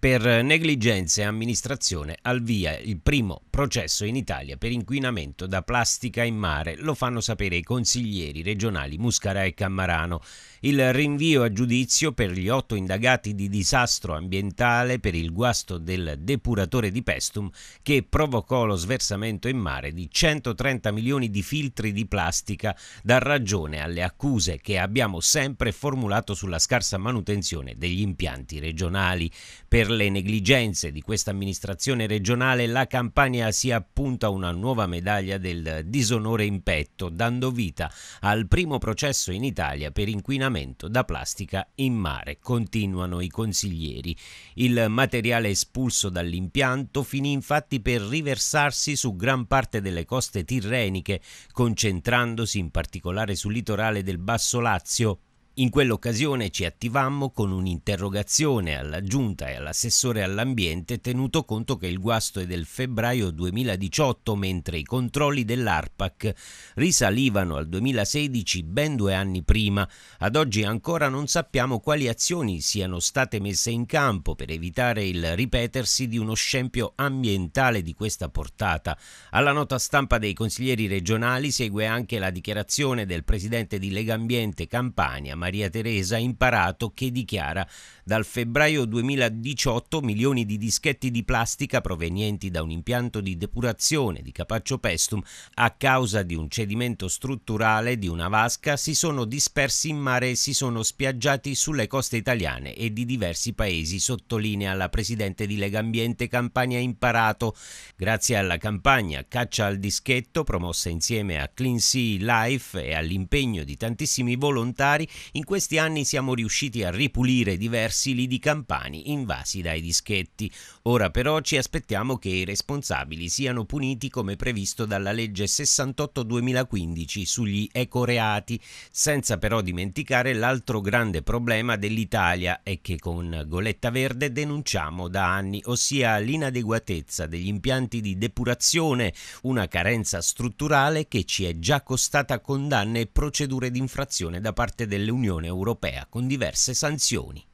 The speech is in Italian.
Per negligenza e amministrazione al via il primo processo in Italia per inquinamento da plastica in mare, lo fanno sapere i consiglieri regionali Muscara e Cammarano. Il rinvio a giudizio per gli otto indagati di disastro ambientale per il guasto del depuratore di Pestum che provocò lo sversamento in mare di 130 milioni di filtri di plastica dà ragione alle accuse che abbiamo sempre formulato sulla scarsa manutenzione degli impianti regionali. Per per le negligenze di questa amministrazione regionale, la Campania si appunta una nuova medaglia del disonore in petto, dando vita al primo processo in Italia per inquinamento da plastica in mare. Continuano i consiglieri. Il materiale espulso dall'impianto finì infatti per riversarsi su gran parte delle coste tirreniche, concentrandosi in particolare sul litorale del Basso Lazio, in quell'occasione ci attivammo con un'interrogazione alla Giunta e all'assessore all'ambiente tenuto conto che il guasto è del febbraio 2018 mentre i controlli dell'ARPAC risalivano al 2016 ben due anni prima. Ad oggi ancora non sappiamo quali azioni siano state messe in campo per evitare il ripetersi di uno scempio ambientale di questa portata. Alla nota stampa dei consiglieri regionali segue anche la dichiarazione del presidente di Legambiente Campania, Maria Maria Teresa Imparato che dichiara dal febbraio 2018 milioni di dischetti di plastica provenienti da un impianto di depurazione di Capaccio Pestum a causa di un cedimento strutturale di una vasca si sono dispersi in mare e si sono spiaggiati sulle coste italiane e di diversi paesi, sottolinea la presidente di Legambiente Campania Imparato. Grazie alla campagna Caccia al dischetto promossa insieme a Clean Sea Life e all'impegno di tantissimi volontari, in questi anni siamo riusciti a ripulire diversi lidi campani invasi dai dischetti. Ora però ci aspettiamo che i responsabili siano puniti come previsto dalla legge 68-2015 sugli ecoreati, senza però dimenticare l'altro grande problema dell'Italia e che con Goletta Verde denunciamo da anni, ossia l'inadeguatezza degli impianti di depurazione, una carenza strutturale che ci è già costata condanne e procedure di infrazione da parte delle università dell'Unione Europea con diverse sanzioni.